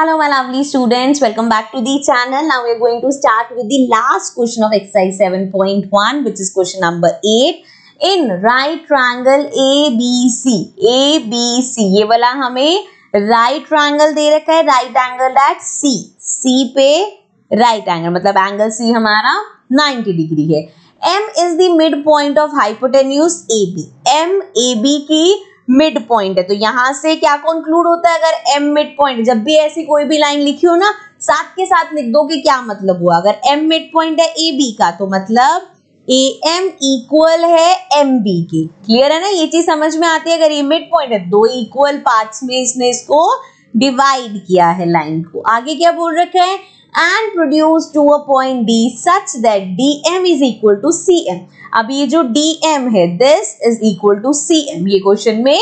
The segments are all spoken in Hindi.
Hello my lovely students, welcome back to the channel. Now we are going to start with the last question of exercise 7.1 which is question number 8. In right triangle ABC, ABC ये वाला हमें right triangle दे रखा है right angle at C. C पे right angle मतलब angle C हमारा 90 degree है. M is the midpoint of hypotenuse AB. M AB की मिड पॉइंट है तो यहां से क्या कंक्लूड होता है अगर एम मिड पॉइंट जब भी ऐसी कोई भी लाइन लिखी हो ना साथ के साथ लिख दो कि क्या मतलब हुआ अगर एम मिड पॉइंट है ए बी का तो मतलब ए एम इक्वल है एम बी की क्लियर है ना ये चीज समझ में आती है अगर ये मिड पॉइंट है दो इक्वल पार्ट्स में इसने इसको डिवाइड किया है लाइन को आगे क्या बोल रखा है and produce to a point D such that D M is equal to C M अब ये जो डी एम है this is equal to C M ये क्वेश्चन में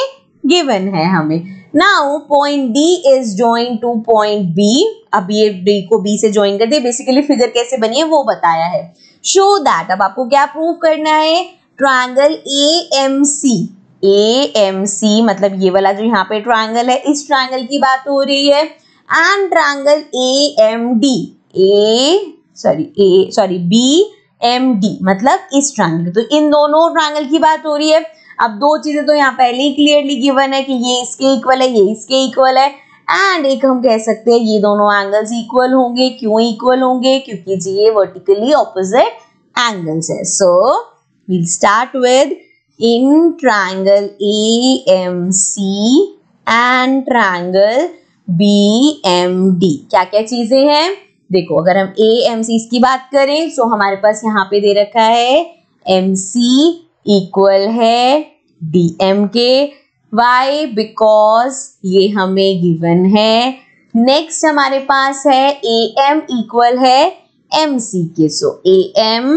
गिवन है हमें now point D is join to point B अब ये डी को बी से ज्वाइन कर दिया बेसिकली फिगर कैसे बनी है वो बताया है शो दैट अब आपको क्या प्रूव करना है triangle A M C A M C मतलब ये वाला जो यहाँ पे ट्राइंगल है इस ट्राइंगल की बात हो रही है and M AMD A sorry A sorry B M D मतलब इस ट्रायंगल तो इन दोनों ट्रायंगल की बात हो रही है अब दो चीजें तो यहाँ पहले ही क्लियरली गिवन है कि ये इसके इक्वल है ये इसके इक्वल है एंड एक हम कह सकते हैं ये दोनों एंगल्स इक्वल होंगे क्यों इक्वल होंगे क्योंकि जी ये वर्टिकली ऑपोजिट एंगल्स है so we'll start with in triangle A M C and triangle B M D क्या क्या चीजें हैं देखो अगर हम ए एम सी की बात करें तो हमारे पास यहाँ पे दे रखा है एम सी इक्वल है डी एम के वाई बिकॉज ये हमें गिवन है नेक्स्ट हमारे पास है ए एम इक्वल है एम सी के so A M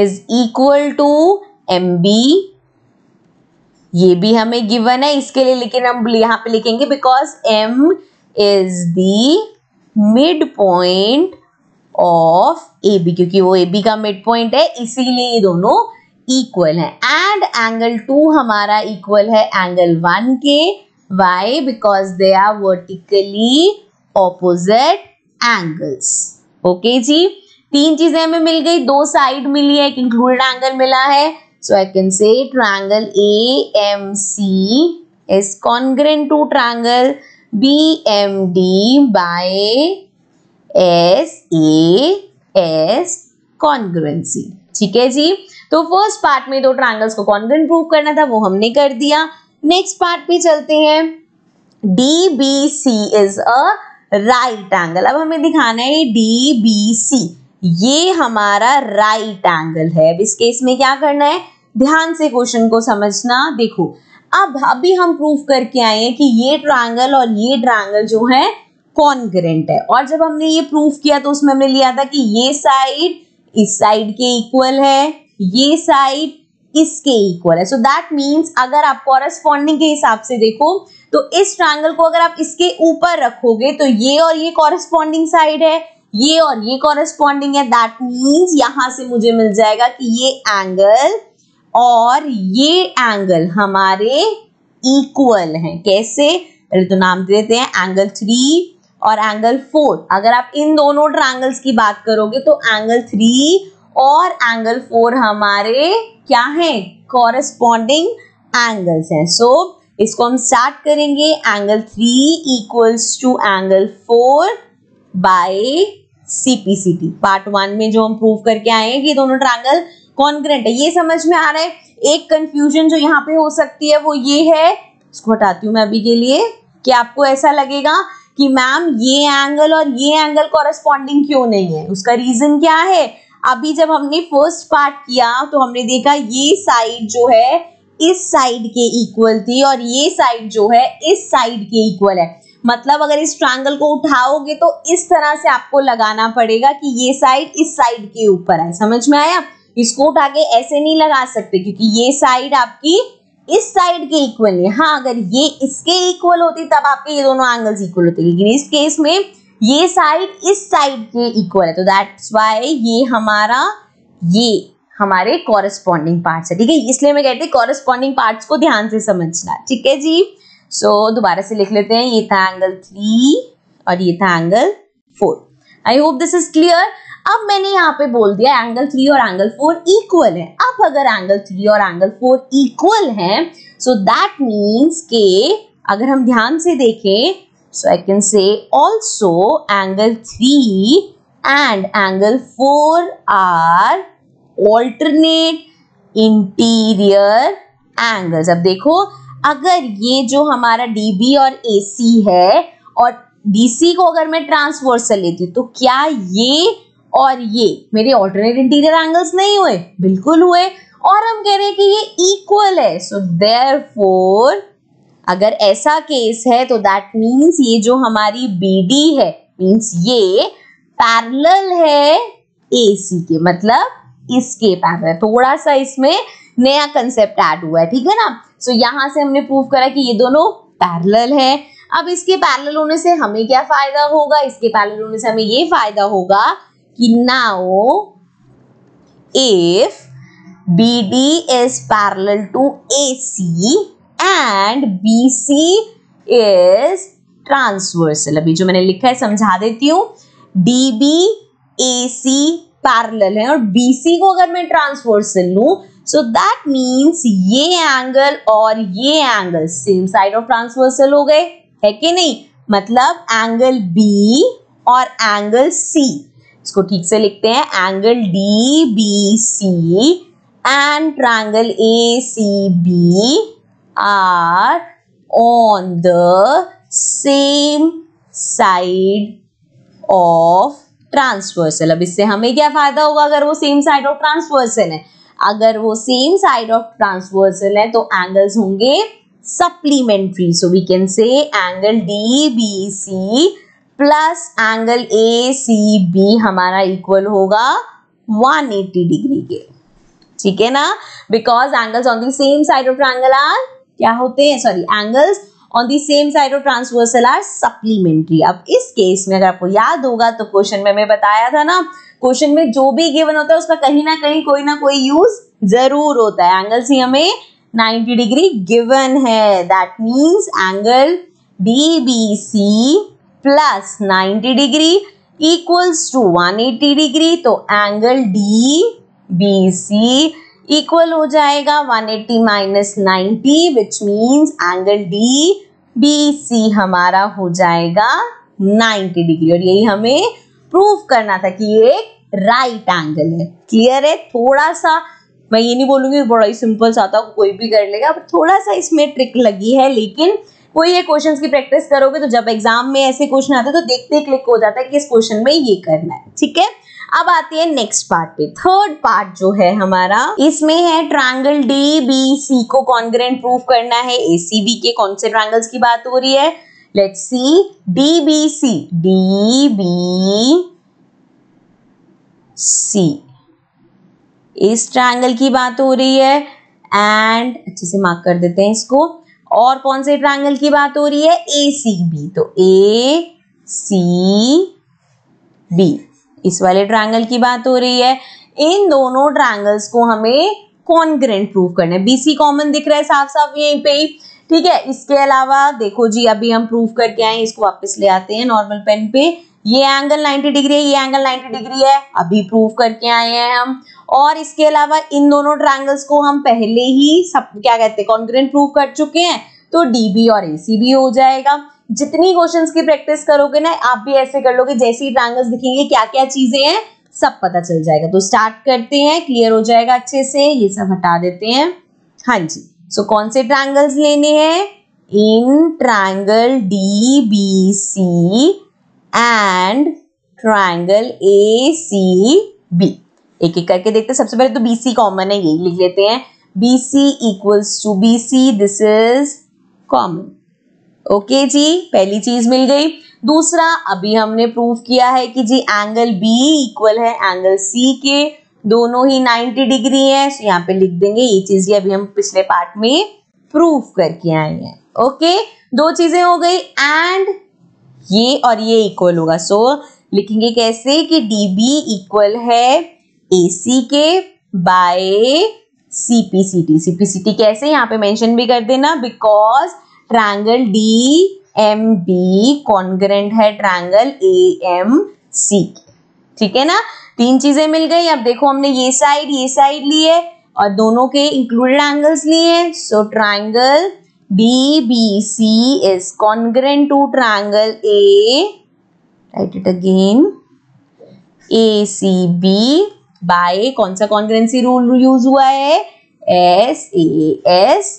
is equal to M B ये भी हमें गिवन है इसके लिए लेकिन हम यहाँ पे लिखेंगे because M is the mid point of A B क्योंकि वो ए बी का मिड पॉइंट है इसीलिए ये दोनों इक्वल है एंड एंगल टू हमारा इक्वल है एंगल वन के why because they are vertically opposite angles okay जी तीन चीजें हमें मिल गई दो साइड मिली है एक इंक्लूडेड एंगल मिला है So I can say triangle AMC is congruent to triangle BMD by SAS congruency ठीक है जी तो फर्स्ट पार्ट में दो ट्रायंगल्स को कॉन्ग्रेंट प्रूव करना था वो हमने कर दिया नेक्स्ट पार्ट पे चलते हैं D B C is a right angle अब हमें दिखाना है डी बी सी ये हमारा राइट एंगल है अब इस केस में क्या करना है ध्यान से क्वेश्चन को समझना देखो अब अभी हम प्रूफ करके आए हैं कि ये ट्राइंगल और ये ट्राइंगल जो है कॉन्ग्रेंट है और जब हमने ये प्रूफ किया तो उसमें हमने लिया था कि ये साइड इस साइड के इक्वल है ये साइड इसके इक्वल है सो दैट मीन्स अगर आप कॉरेस्पॉन्डिंग के हिसाब से देखो तो इस ट्राइंगल को अगर आप इसके ऊपर रखोगे तो ये और ये कॉरेस्पॉन्डिंग साइड है ये और ये कॉरेस्पॉन्डिंग है दैट मीन्स यहां से मुझे मिल जाएगा कि ये एंगल और ये एंगल हमारे इक्वल हैं कैसे पहले तो नाम देते हैं एंगल थ्री और एंगल फोर अगर आप इन दोनों ट्रायंगल्स की बात करोगे तो एंगल थ्री और एंगल फोर हमारे क्या हैं कॉरेस्पॉन्डिंग एंगल्स हैं सो so, इसको हम स्टार्ट करेंगे angle three equals to angle four by CPCT part one में जो हम प्रूव करके आए हैं कि दोनों ट्रायंगल कॉन्ग्रेंट है ये समझ में आ रहा है एक कंफ्यूजन जो यहाँ पे हो सकती है वो ये है इसको हटाती हूँ मैं अभी के लिए कि आपको ऐसा लगेगा कि मैम ये एंगल और ये एंगल कॉरेस्पॉन्डिंग क्यों नहीं है उसका रीजन क्या है अभी जब हमने फर्स्ट पार्ट किया तो हमने देखा ये साइड जो है इस साइड के इक्वल थी और ये साइड जो है इस साइड के इक्वल है मतलब अगर इस ट्रायंगल को उठाओगे तो इस तरह से आपको लगाना पड़ेगा कि ये साइड इस साइड के ऊपर आए समझ में आया इसको उठा के ऐसे नहीं लगा सकते क्योंकि ये साइड आपकी इस साइड के इक्वल है हाँ अगर ये इसके इक्वल होती तब आपके ये दोनों एंगल्स इक्वल होते लेकिन इस केस में ये साइड इस साइड के इक्वल है तो दैट्स वाई ये हमारा ये हमारे कॉरेस्पॉन्डिंग पार्ट्स है ठीक है इसलिए मैं कहती हूँ कॉरेस्पॉन्डिंग पार्ट्स को ध्यान से समझना ठीक है जी सो so, दोबारा से लिख लेते हैं ये था एंगल थ्री और ये था angle four I hope this is clear अब मैंने यहाँ पे बोल दिया एंगल थ्री और एंगल फोर इक्वल है अब अगर एंगल थ्री और एंगल फोर इक्वल है सो दैट मीन्स के अगर हम ध्यान से देखें so I can say also angle three and angle four are alternate interior angles अब देखो अगर ये जो हमारा डीबी और एसी है और डीसी को अगर मैं ट्रांसवर्सल लेती हूँ तो क्या ये और ये मेरे ऑल्टरनेट इंटीरियर एंगल्स नहीं हुए बिल्कुल हुए और हम कह रहे हैं कि ये इक्वल है सो देयर फोर अगर ऐसा केस है तो दैट मीन्स ये जो हमारी बी डी है मीन्स ये पैरल है ए सी के मतलब इसके पैरल थोड़ा सा इसमें नया कंसेप्ट ऐड हुआ है ठीक है ना सो so, यहां से हमने प्रूव करा कि ये दोनों पैरल है अब इसके पैरल होने से हमें क्या फायदा होगा इसके पैरल होने से हमें ये फायदा होगा कि now if parallel to A C and B C is transversal अभी जो मैंने लिखा है समझा देती हूँ ए सी पैरल है और बी सी को अगर मैं ट्रांसवर्सल लू सो दैट मीन्स ये एंगल और ये angle same side of transversal हो गए है कि नहीं मतलब एंगल बी और एंगल सी इसको ठीक से लिखते हैं angle D B C and triangle A C B are on the same side of transversal अब इससे हमें क्या फायदा होगा अगर वो सेम साइड ऑफ ट्रांसवर्सल है अगर वो सेम साइड ऑफ ट्रांसवर्सल है तो एंगल्स होंगे supplementary so we can say angle D B C plus angle A C B हमारा इक्वल होगा 180 डिग्री के ठीक है ना because angles on the same side of triangle are क्या होते हैं sorry angles on the same side transversal are supplementary अब इस केस में अगर आपको याद होगा तो क्वेश्चन में मैं बताया था ना क्वेश्चन में जो भी गिवन होता है उसका कहीं ना कहीं कोई ना कोई यूज जरूर होता है एंगल सी हमें 90 डिग्री गिवन है that means angle D B C plus ninety degree equals to 180 degree तो angle D B C equal हो जाएगा 180 eighty minus ninety which means angle D B C हमारा हो जाएगा 90 डिग्री और यही हमें प्रूव करना था कि ये राइट एंगल है क्लियर है थोड़ा सा मैं ये नहीं बोलूंगी बड़ा ही सिंपल सा था कोई भी कर लेगा पर थोड़ा सा इसमें ट्रिक लगी है लेकिन कोई ये क्वेश्चन की प्रैक्टिस करोगे तो जब एग्जाम में ऐसे क्वेश्चन आते हैं तो देखते ही क्लिक हो जाता है कि इस क्वेश्चन में ये करना है ठीक है अब आती है नेक्स्ट पार्ट पे थर्ड पार्ट जो है हमारा इसमें है ट्रायंगल डी बी सी को कॉन्ग्रेंट प्रूफ करना है ए सी बी के कौन से ट्रायंगल्स की बात हो रही है let see D B C D B C इस ट्रायंगल की बात हो रही है एंड अच्छे से मार्क कर देते हैं इसको और कौन से ट्रायंगल की बात हो रही है ए सी बी तो ए सी बी इस वाले ट्रायंगल की बात हो रही है इन दोनों ट्रायंगल्स को हमें कॉन्ग्रेंट प्रूफ करना है बीसी कॉमन दिख रहा है साफ साफ यहीं पे ही ठीक है इसके अलावा देखो जी अभी हम प्रूफ करके आए इसको वापस ले आते हैं नॉर्मल पेन पे ये एंगल 90 डिग्री है ये एंगल 90 डिग्री है अभी प्रूफ करके आए हैं हम और इसके अलावा इन दोनों ट्रायंगल्स को हम पहले ही सब क्या कहते हैं कॉन्ग्रेंट प्रूफ कर चुके हैं तो डी और ए हो जाएगा जितनी क्वेश्चन की प्रैक्टिस करोगे ना आप भी ऐसे कर लोगे जैसे ही ट्रायंगल्स दिखेंगे क्या क्या चीजें हैं सब पता चल जाएगा तो स्टार्ट करते हैं क्लियर हो जाएगा अच्छे से ये सब हटा देते हैं हाँ जी सो so, कौन से ट्रायंगल्स लेने हैं in triangle D B C and triangle A C B एक एक करके देखते हैं सबसे पहले तो बी सी कॉमन है यही लिख लेते हैं B C equals to B C this is common okay जी पहली चीज मिल गई दूसरा अभी हमने प्रूव किया है कि जी एंगल बी इक्वल है एंगल सी के दोनों ही 90 डिग्री है तो यहाँ पे लिख देंगे ये चीजें अभी हम पिछले पार्ट में प्रूव करके आए हैं ओके दो चीजें हो गई एंड ये और ये इक्वल होगा सो so, लिखेंगे कैसे कि डी बी इक्वल है ए सी के बाय सी टी कैसे यहाँ पे मेंशन भी कर देना because triangle D M B congruent है ट्रायंगल ए एम सी ठीक है ना तीन चीजें मिल गई अब देखो हमने ये साइड ये साइड ली है और दोनों के इंक्लूडेड एंगल्स लिए हैं so triangle D B C is congruent to triangle A write it again A C B by कौन सा कॉन्ग्रेंसी रूल यूज हुआ है एस ए एस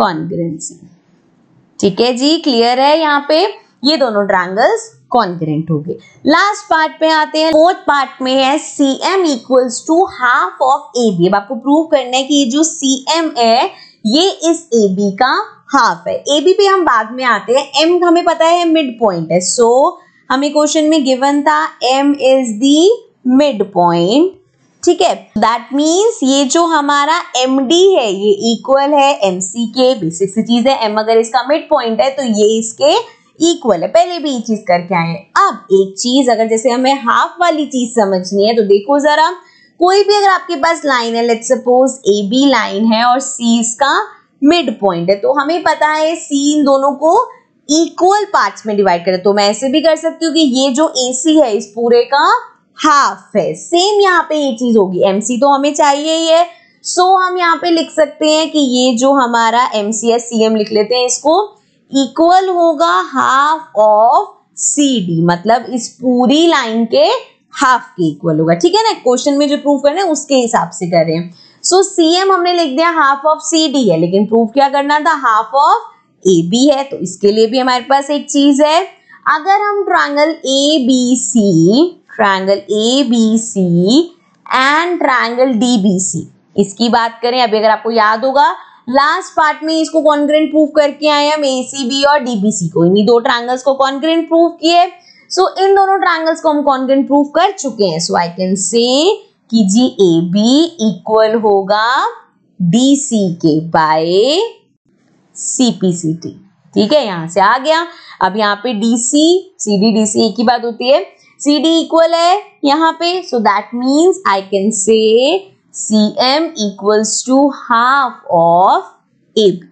कॉन्ग्रेंसी ठीक है जी क्लियर है यहाँ पे ये दोनों ट्रायंगल्स कॉन्ग्रेंट हो गए लास्ट पार्ट में आते हैं फोर्थ पार्ट में है C M equals to half of A B अब आपको प्रूव करना है कि ये जो सी एम है ये इस ए बी का हाफ है ए बी पे हम बाद में आते हैं एम हमें पता है मिड पॉइंट है सो so, हमें क्वेश्चन में गिवन था M is the mid point ठीक है दैट मीन्स ये जो हमारा एम डी है ये इक्वल है एम सी के बेसिक सी चीज है एम अगर इसका मिड पॉइंट है तो ये इसके इक्वल है पहले भी ये चीज करके आए अब एक चीज अगर जैसे हमें हाफ वाली चीज समझनी है तो देखो जरा कोई भी अगर आपके पास लाइन है let suppose A B line है और सी इसका मिड पॉइंट है तो हमें पता है सी इन दोनों को इक्वल पार्ट्स में डिवाइड करें तो मैं ऐसे भी कर सकती हूँ कि ये जो ए सी है इस पूरे का हाफ है सेम यहाँ पे ये चीज होगी एम तो हमें चाहिए ही है सो so, हम यहाँ पे लिख सकते हैं कि ये जो हमारा M C S C M लिख लेते हैं इसको इक्वल होगा हाफ ऑफ सी डी मतलब इस पूरी लाइन के हाफ के इक्वल होगा ठीक है ना क्वेश्चन में जो प्रूफ करना है उसके हिसाब से कर रहे हैं सो सी एम हमने लिख दिया हाफ ऑफ सी डी है लेकिन प्रूफ क्या करना था हाफ ऑफ ए बी है तो इसके लिए भी हमारे पास एक चीज है अगर हम triangle A B C triangle A B C and triangle D B C इसकी बात करें अभी अगर आपको याद होगा लास्ट पार्ट में इसको कॉन्ग्रेंट प्रूफ करके आए हम ए सी बी और डी बी सी को इन्हीं दो ट्रायंगल्स को कॉन्ग्रेंट प्रूफ किए सो so, इन दोनों ट्रायंगल्स को हम कॉन्ग्रेंट प्रूफ कर चुके हैं सो आई कैन से जी ए बी इक्वल होगा डी सी के by C P C T ठीक है यहां से आ गया अब यहाँ पे D C C D D C एक ही बात होती है सी डी इक्वल है यहाँ पे so that means I can say C M equals to half of A B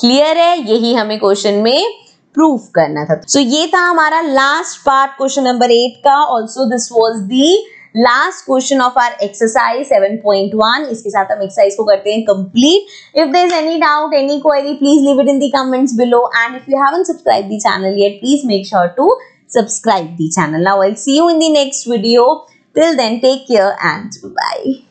clear है यही हमें क्वेश्चन में प्रूफ करना था सो so, ये था हमारा last part question number eight का also this was the last question of our exercise 7.1 इसके साथ हम एक्सरसाइज को करते हैं complete if there is any doubt any query please leave it in the comments below and if you haven't subscribe the channel yet please make sure to subscribe the channel. Now I'll see you in the next video. Till then take care and bye.